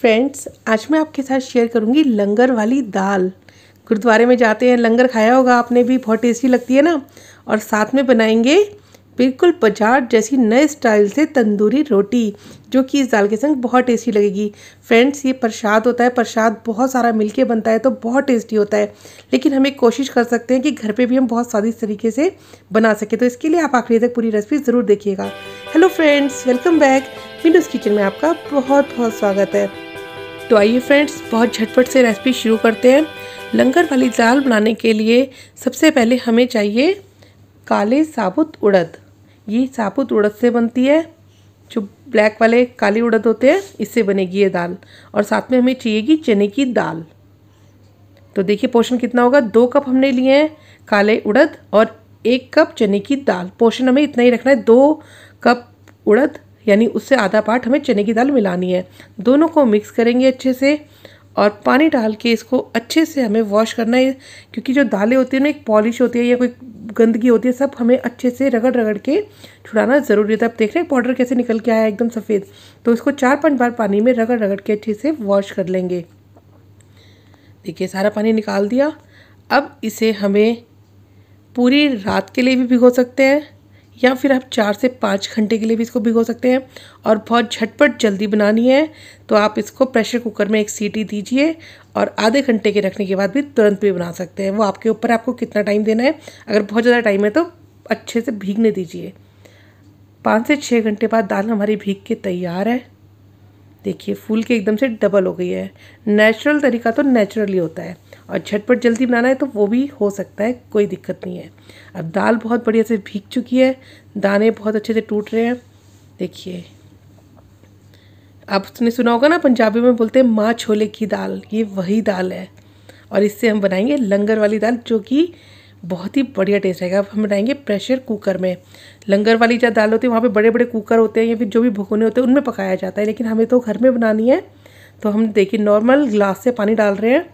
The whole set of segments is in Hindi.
फ्रेंड्स आज मैं आपके साथ शेयर करूंगी लंगर वाली दाल गुरुद्वारे में जाते हैं लंगर खाया होगा आपने भी बहुत टेस्टी लगती है ना और साथ में बनाएंगे बिल्कुल बाजार जैसी नए स्टाइल से तंदूरी रोटी जो कि इस दाल के संग बहुत टेस्टी लगेगी फ्रेंड्स ये प्रसाद होता है प्रसाद बहुत सारा मिलके बनता है तो बहुत टेस्टी होता है लेकिन हम एक कोशिश कर सकते हैं कि घर पे भी हम बहुत स्वादिष्ट तरीके से बना सकें तो इसके लिए आप आखिरी तक पूरी रेसिपी ज़रूर देखिएगा hello friends welcome back Windows kitchen में आपका बहुत बहुत स्वागत है तो आइए फ्रेंड्स बहुत झटपट से रेसिपी शुरू करते हैं लंगर वाली दाल बनाने के लिए सबसे पहले हमें चाहिए काले साबुत उड़द ये साबुत उड़द से बनती है जो ब्लैक वाले काले उड़द होते हैं इससे बनेगी ये दाल और साथ में हमें चाहिएगी चने की दाल तो देखिए पोषण कितना होगा दो कप हमने लिए हैं काले उड़द और एक कप चने की दाल पोषण हमें इतना ही रखना है दो कप उड़द यानी उससे आधा पार्ट हमें चने की दाल मिलानी है दोनों को मिक्स करेंगे अच्छे से और पानी डाल के इसको अच्छे से हमें वॉश करना है क्योंकि जो दालें होती है ना एक पॉलिश होती है या कोई गंदगी होती है सब हमें अच्छे से रगड़ रगड़ के छुड़ाना ज़रूरी होता है आप देख रहे हैं पाउडर कैसे निकल के आया एकदम सफ़ेद तो इसको चार पाँच बार पानी में रगड़ रगड़ के अच्छे से वॉश कर लेंगे देखिए सारा पानी निकाल दिया अब इसे हमें पूरी रात के लिए भी भिगो सकते हैं या फिर आप चार से पाँच घंटे के लिए भी इसको भिगो सकते हैं और बहुत झटपट जल्दी बनानी है तो आप इसको प्रेशर कुकर में एक सीटी दीजिए और आधे घंटे के रखने के बाद भी तुरंत भी बना सकते हैं वो आपके ऊपर आपको कितना टाइम देना है अगर बहुत ज़्यादा टाइम है तो अच्छे से भीगने दीजिए पाँच से छः घंटे बाद दाल हमारी भीग के तैयार है देखिए फूल के एकदम से डबल हो गई है नेचुरल तरीका तो नेचुरली होता है और झटपट जल्दी बनाना है तो वो भी हो सकता है कोई दिक्कत नहीं है अब दाल बहुत बढ़िया से भीग चुकी है दाने बहुत अच्छे से टूट रहे हैं देखिए आपने सुना होगा ना पंजाबी में बोलते हैं माँ छोले की दाल ये वही दाल है और इससे हम बनाएंगे लंगर वाली दाल जो कि बहुत ही बढ़िया टेस्ट आएगा अब हम बनाएंगे प्रेशर कुकर में लंगर वाली जो दाल होती है वहाँ पे बड़े बड़े कुकर होते हैं या फिर जो भी भगोने होते हैं उनमें पकाया जाता है लेकिन हमें तो घर में बनानी है तो हम देखिए नॉर्मल ग्लास से पानी डाल रहे हैं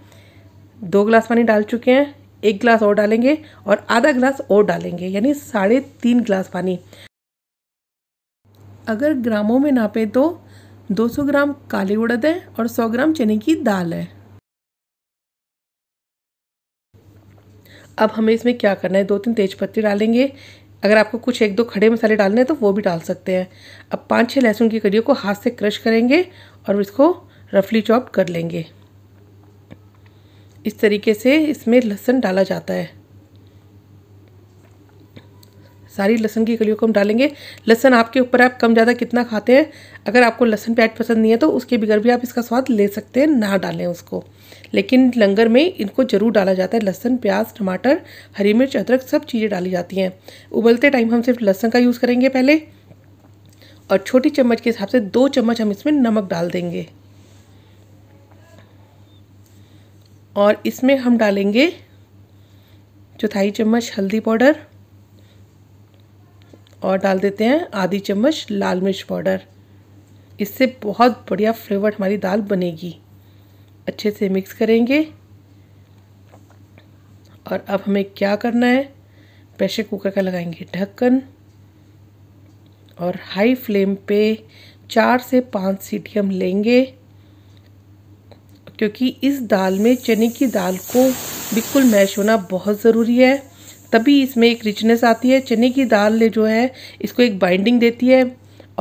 दो ग्लास पानी डाल चुके हैं एक गिलास और डालेंगे और आधा गिलास और डालेंगे यानी साढ़े तीन गिलास पानी अगर ग्रामों में नापें तो 200 ग्राम काली उड़द है और 100 ग्राम चने की दाल है अब हमें इसमें क्या करना है दो तीन तेज पत्ते डालेंगे अगर आपको कुछ एक दो खड़े मसाले डालने हैं तो वो भी डाल सकते हैं अब पाँच छः लहसुन की कड़ियों को हाथ से क्रश करेंगे और इसको रफली चॉप कर लेंगे इस तरीके से इसमें लहसुन डाला जाता है सारी लहसन की कलियों को हम डालेंगे लहसन आपके ऊपर आप कम ज़्यादा कितना खाते हैं अगर आपको लहसन प्याज पसंद नहीं है तो उसके बगैर भी आप इसका स्वाद ले सकते हैं ना डालें उसको लेकिन लंगर में इनको ज़रूर डाला जाता है लहसन प्याज टमाटर हरी मिर्च अदरक सब चीज़ें डाली जाती हैं उबलते टाइम हम सिर्फ लहसन का यूज़ करेंगे पहले और छोटी चम्मच के हिसाब से दो चम्मच हम इसमें नमक डाल देंगे और इसमें हम डालेंगे चौथाई चम्मच हल्दी पाउडर और डाल देते हैं आधी चम्मच लाल मिर्च पाउडर इससे बहुत बढ़िया फ्लेवर हमारी दाल बनेगी अच्छे से मिक्स करेंगे और अब हमें क्या करना है प्रेशर कुकर का लगाएंगे ढक्कन और हाई फ्लेम पे चार से पाँच सीटी हम लेंगे क्योंकि इस दाल में चने की दाल को बिल्कुल मैश होना बहुत ज़रूरी है तभी इसमें एक रिचनेस आती है चने की दाल ने जो है इसको एक बाइंडिंग देती है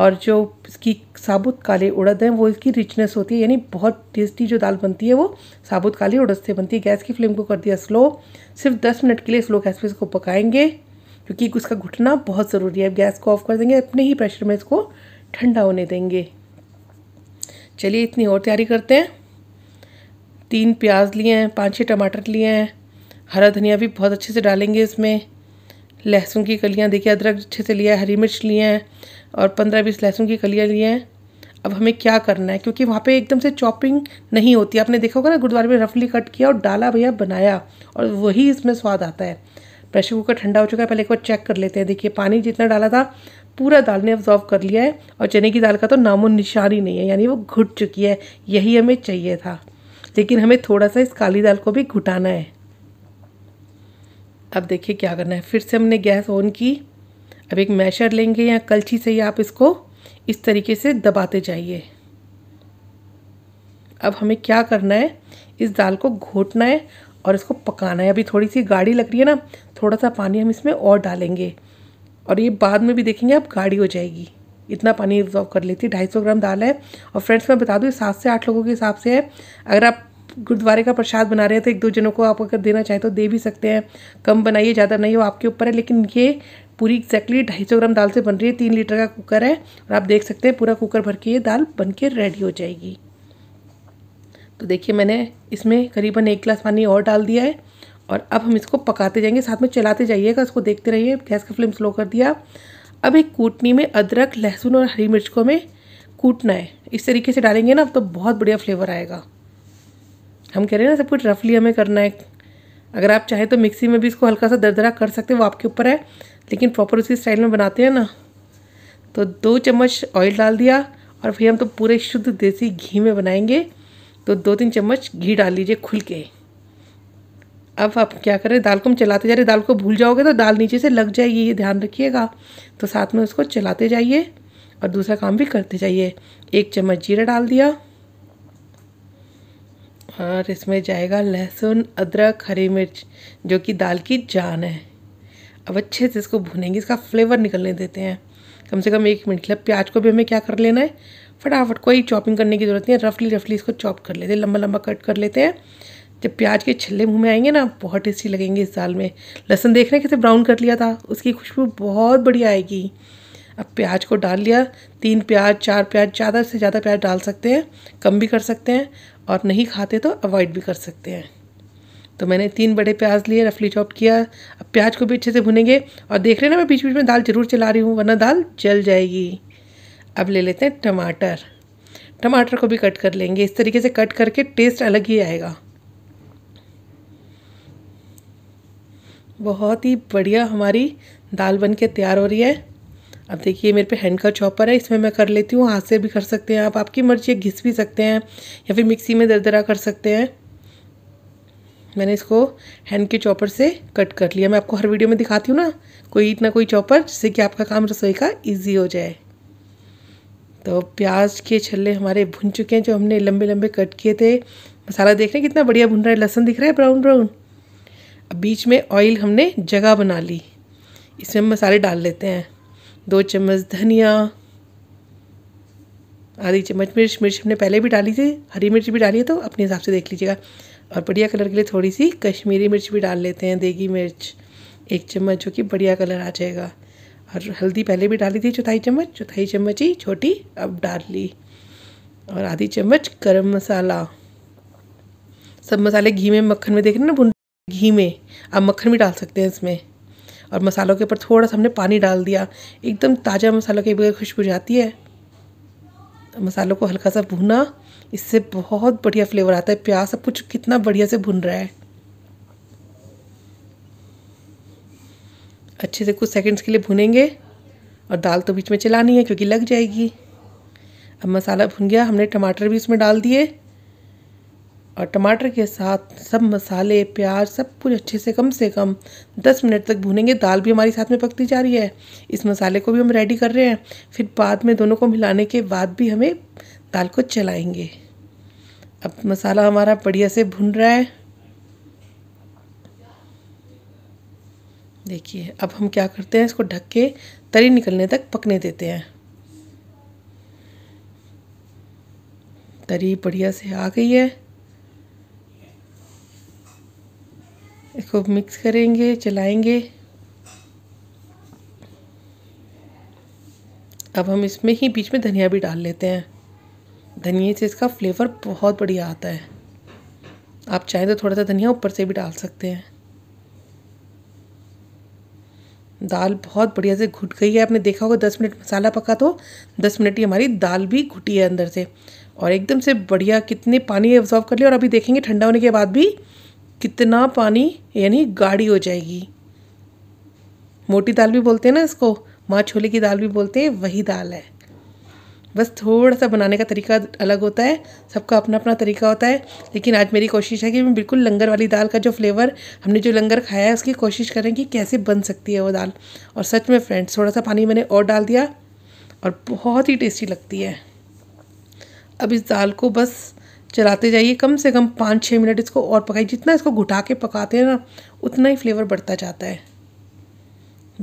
और जो इसकी साबुत काले उड़द हैं वो इसकी रिचनेस होती है यानी बहुत टेस्टी जो दाल बनती है वो साबुत काली उड़द से बनती है गैस की फ्लेम को कर दिया स्लो सिर्फ दस मिनट के लिए स्लो गैस पे इसको पकाएंगे क्योंकि उसका घुटना बहुत ज़रूरी है अब गैस को ऑफ कर देंगे अपने ही प्रेशर में इसको ठंडा होने देंगे चलिए इतनी और तैयारी करते हैं तीन प्याज लिए हैं पाँच छः टमाटर लिए हैं हरा धनिया भी बहुत अच्छे से डालेंगे इसमें लहसुन की कलियाँ देखिए अदरक अच्छे से लिया है हरी मिर्च लिए हैं और पंद्रह बीस लहसुन की कलियाँ लिए हैं अब हमें क्या करना है क्योंकि वहाँ पे एकदम से चॉपिंग नहीं होती आपने देखा होगा ना गुरुद्वारे में रफली कट किया और डाला भैया बनाया और वही इसमें स्वाद आता है प्रेशर कुकर ठंडा हो चुका है पहले एक बार चेक कर लेते हैं देखिए पानी जितना डाला था पूरा दाल ने ऑब्जॉर्व कर लिया है और चने की दाल का तो नामो निशान ही नहीं है यानी वो घुट चुकी है यही हमें चाहिए था लेकिन हमें थोड़ा सा इस काली दाल को भी घुटाना है अब देखिए क्या करना है फिर से हमने गैस ऑन की अब एक मैशर लेंगे या कलछी से ही आप इसको इस तरीके से दबाते जाइए अब हमें क्या करना है इस दाल को घोटना है और इसको पकाना है अभी थोड़ी सी गाढ़ी लग रही है ना थोड़ा सा पानी हम इसमें और डालेंगे और ये बाद में भी देखेंगे आप गाढ़ी हो जाएगी इतना पानी एब्जॉर्व कर लेती है ढाई सौ ग्राम दाल है और फ्रेंड्स मैं बता दूँ सात से आठ लोगों के हिसाब से है अगर आप गुरुद्वारे का प्रसाद बना रहे हैं तो एक दो जनों को आप अगर देना चाहें तो दे भी सकते हैं कम बनाइए ज़्यादा नहीं वो आपके ऊपर है लेकिन ये पूरी एक्जैक्टली ढाई सौ ग्राम दाल से बन रही है तीन लीटर का कुकर है और आप देख सकते हैं पूरा कुकर भर के ये दाल बन के रेडी हो जाएगी तो देखिए मैंने इसमें करीबन एक गिलास पानी और डाल दिया है और अब हम इसको पकाते जाएंगे साथ में चलाते जाइएगा उसको देखते रहिए गैस का फ्लेम स्लो कर दिया अब एक कूटनी में अदरक लहसुन और हरी मिर्च को हमें कूटना है इस तरीके से डालेंगे ना तो बहुत बढ़िया फ्लेवर आएगा हम कह रहे हैं ना सब कुछ रफली हमें करना है अगर आप चाहें तो मिक्सी में भी इसको हल्का सा दरदरा कर सकते हैं वो आपके ऊपर है लेकिन प्रॉपर उसी स्टाइल में बनाते हैं ना तो दो चम्मच ऑयल डाल दिया और फिर हम तो पूरे शुद्ध देसी घी में बनाएंगे तो दो तीन चम्मच घी डाल लीजिए खुल के अब आप क्या करें दाल को हम चलाते जा रहे दाल को भूल जाओगे तो दाल नीचे से लग जाएगी ये ध्यान रखिएगा तो साथ में उसको चलाते जाइए और दूसरा काम भी करते जाइए एक चम्मच जीरा डाल दिया और इसमें जाएगा लहसुन अदरक हरी मिर्च जो कि दाल की जान है अब अच्छे से इसको भुनेंगे इसका फ्लेवर निकलने देते हैं कम से कम एक मिनट मतलब प्याज को भी हमें क्या कर लेना है फटाफट कोई चॉपिंग करने की ज़रूरत नहीं है रफली रफली इसको चॉप कर लेते हैं लंबा लंबा कट कर लेते हैं जब प्याज के छिले मुँह में आएंगे ना बहुत टेस्टी लगेंगे इस दाल में लहसुन देख रहे हैं कैसे ब्राउन कर लिया था उसकी खुशबू बहुत बढ़िया आएगी अब प्याज को डाल लिया तीन प्याज चार प्याज ज़्यादा से ज़्यादा प्याज डाल सकते हैं कम भी कर सकते हैं और नहीं खाते तो अवॉइड भी कर सकते हैं तो मैंने तीन बड़े प्याज लिए रफली चॉप किया अब प्याज को भी अच्छे से भुनेंगे और देख रहे ना मैं बीच बीच में दाल जरूर चला रही हूँ वरना दाल जल जाएगी अब ले लेते हैं टमाटर टमाटर को भी कट कर लेंगे इस तरीके से कट करके टेस्ट अलग ही आएगा बहुत ही बढ़िया हमारी दाल बन के तैयार हो रही है अब देखिए मेरे पे हैंड का चॉपर है इसमें मैं कर लेती हूँ हाथ से भी कर सकते हैं आप आपकी मर्जी है घिस भी सकते हैं या फिर मिक्सी में दरदरा कर सकते हैं मैंने इसको हैंड के चॉपर से कट कर लिया मैं आपको हर वीडियो में दिखाती हूँ ना कोई इतना कोई चॉपर जिससे कि आपका काम रसोई का ईजी हो जाए तो प्याज के छल्ले हमारे भुन चुके हैं जो हमने लंबे लंबे कट किए थे मसाला देख रहे हैं कितना बढ़िया भुन रहा है लहसुन दिख रहा है ब्राउन ब्राउन अब बीच में ऑयल हमने जगह बना ली इसमें हम मसाले डाल लेते हैं दो चम्मच धनिया आधी चम्मच मिर्च मिर्च हमने पहले भी डाली थी हरी मिर्च भी डाली है तो अपने हिसाब से देख लीजिएगा और बढ़िया कलर के लिए थोड़ी सी कश्मीरी मिर्च भी डाल लेते हैं देगी मिर्च एक चम्मच जो कि बढ़िया कलर आ जाएगा और हल्दी पहले भी डाली थी चौथाई चम्मच चौथाई चम्मच ही छोटी अब डाल ली और आधी चम्मच गर्म मसाला सब मसाले घी में मक्खन में देख रहे ना भुन घी में आप मक्खन भी डाल सकते हैं इसमें और मसालों के ऊपर थोड़ा सा हमने पानी डाल दिया एकदम ताज़ा मसालों के बगैर खुशबू जाती है मसालों को हल्का सा भुना इससे बहुत बढ़िया फ्लेवर आता है प्याज सब कुछ कितना बढ़िया से भुन रहा है अच्छे से कुछ सेकंड्स के लिए भुनेंगे और दाल तो बीच में चलानी है क्योंकि लग जाएगी अब मसाला भुन गया हमने टमाटर भी इसमें डाल दिए और टमाटर के साथ सब मसाले प्याज सब कुछ अच्छे से कम से कम दस मिनट तक भूनेंगे दाल भी हमारी साथ में पकती जा रही है इस मसाले को भी हम रेडी कर रहे हैं फिर बाद में दोनों को मिलाने के बाद भी हमें दाल को चलाएंगे अब मसाला हमारा बढ़िया से भुन रहा है देखिए अब हम क्या करते हैं इसको ढक के तरी निकलने तक पकने देते हैं तरी बढ़िया से आ गई है इसको मिक्स करेंगे चलाएंगे अब हम इसमें ही बीच में धनिया भी डाल लेते हैं धनिए से इसका फ्लेवर बहुत बढ़िया आता है आप चाहें तो थोड़ा सा धनिया ऊपर से भी डाल सकते हैं दाल बहुत बढ़िया से घुट गई है आपने देखा होगा दस मिनट मसाला पका तो दस मिनट ही हमारी दाल भी घुटी है अंदर से और एकदम से बढ़िया कितने पानी एब्जॉर्व कर लिया और अभी देखेंगे ठंडा होने के बाद भी कितना पानी यानी गाढ़ी हो जाएगी मोटी दाल भी बोलते हैं ना इसको माँ छोले की दाल भी बोलते हैं वही दाल है बस थोड़ा सा बनाने का तरीका अलग होता है सबका अपना अपना तरीका होता है लेकिन आज मेरी कोशिश है कि मैं बिल्कुल लंगर वाली दाल का जो फ्लेवर हमने जो लंगर खाया है उसकी कोशिश करें कि कैसे बन सकती है वो दाल और सच में फ्रेंड्स थोड़ा सा पानी मैंने और डाल दिया और बहुत ही टेस्टी लगती है अब इस दाल को बस चलाते जाइए कम से कम पाँच छः मिनट इसको और पकाइए जितना इसको घुटा के पकाते हैं ना उतना ही फ्लेवर बढ़ता जाता है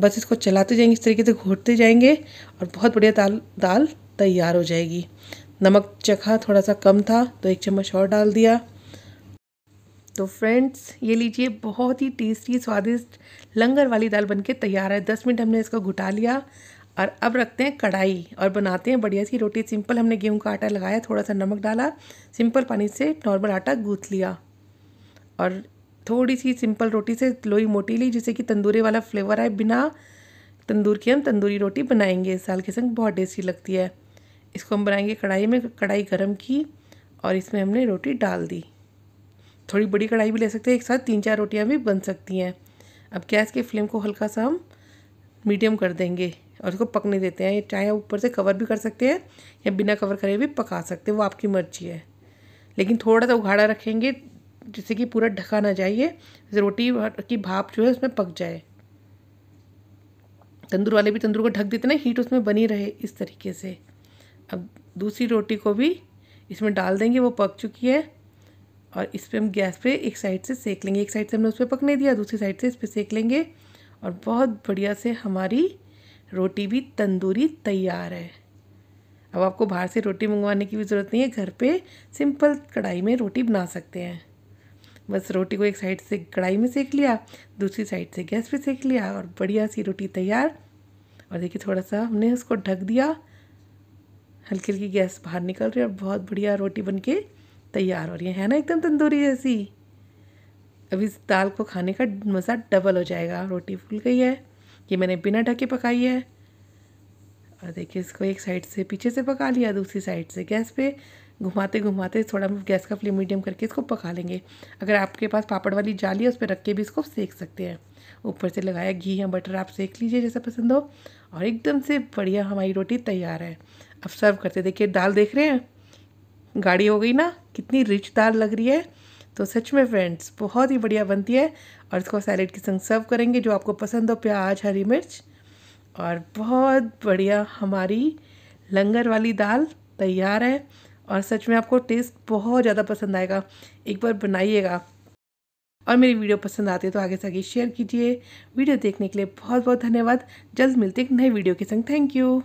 बस इसको चलाते जाएंगे इस तरीके से घोटते जाएंगे और बहुत बढ़िया दाल दाल तैयार हो जाएगी नमक चखा थोड़ा सा कम था तो एक चम्मच और डाल दिया तो फ्रेंड्स ये लीजिए बहुत ही टेस्टी स्वादिष्ट लंगर वाली दाल बनके तैयार है दस मिनट हमने इसको घुटा लिया और अब रखते हैं कढ़ाई और बनाते हैं बढ़िया सी रोटी सिंपल हमने गेहूं का आटा लगाया थोड़ा सा नमक डाला सिंपल पानी से नॉर्मल आटा गूँथ लिया और थोड़ी सी सिंपल रोटी से लोई मोटी ली जिससे कि तंदूरी वाला फ्लेवर आए बिना तंदूर की हम तंदूरी रोटी बनाएंगे साल के संग बहुत टेस्टी लगती है इसको हम बनाएंगे कढ़ाई में कढ़ाई गर्म की और इसमें हमने रोटी डाल दी थोड़ी बड़ी कढ़ाई भी ले सकते हैं एक साथ तीन चार रोटियाँ भी बन सकती हैं अब गैस के फ्लेम को हल्का सा हम मीडियम कर देंगे और इसको पकने देते हैं चाहे आप ऊपर से कवर भी कर सकते हैं या बिना कवर करे भी पका सकते हैं वो आपकी मर्जी है लेकिन थोड़ा सा उघाड़ा रखेंगे जिससे कि पूरा ढका ना जाइए रोटी की भाप जो है उसमें पक जाए तंदूर वाले भी तंदूर को ढक देते ना हीट उसमें बनी रहे इस तरीके से अब दूसरी रोटी को भी इसमें डाल देंगे वो पक चुकी है और इस पर हम गैस पे एक साइड से सेक लेंगे एक साइड से हमने उस पर पकने दिया दूसरी साइड से इस पर सेक लेंगे और बहुत बढ़िया से हमारी रोटी भी तंदूरी तैयार है अब आपको बाहर से रोटी मंगवाने की भी ज़रूरत नहीं है घर पे सिंपल कढ़ाई में रोटी बना सकते हैं बस रोटी को एक साइड से कढ़ाई में सेक लिया दूसरी साइड से गैस पे सेक लिया और बढ़िया सी रोटी तैयार और देखिए थोड़ा सा हमने उसको ढक दिया हल्की हल्की गैस बाहर निकल रही है और बहुत बढ़िया रोटी बन के तैयार हो रही है, है ना एकदम तंदूरी जैसी अब इस दाल को खाने का मज़ा डबल हो जाएगा रोटी फूल गई है ये मैंने बिना ढके पकाई है और देखिए इसको एक साइड से पीछे से पका लिया दूसरी साइड से गैस पे घुमाते घुमाते थोड़ा हम गैस का फ्लेम मीडियम करके इसको पका लेंगे अगर आपके पास पापड़ वाली जाली है उस पर रख के भी इसको सेक सकते हैं ऊपर से लगाया घी या बटर आप सेक लीजिए जैसा पसंद हो और एकदम से बढ़िया हमारी रोटी तैयार है अब सर्व करते देखिए दाल देख रहे हैं गाढ़ी हो गई ना कितनी रिच दाल लग रही है तो सच में फ्रेंड्स बहुत ही बढ़िया बनती है और इसको सैलेड के संग सर्व करेंगे जो आपको पसंद हो प्याज हरी मिर्च और बहुत बढ़िया हमारी लंगर वाली दाल तैयार है और सच में आपको टेस्ट बहुत ज़्यादा पसंद आएगा एक बार बनाइएगा और मेरी वीडियो पसंद आती है तो आगे से आगे शेयर कीजिए वीडियो देखने के लिए बहुत बहुत धन्यवाद जल्द मिलते एक नए वीडियो के संग थैंक यू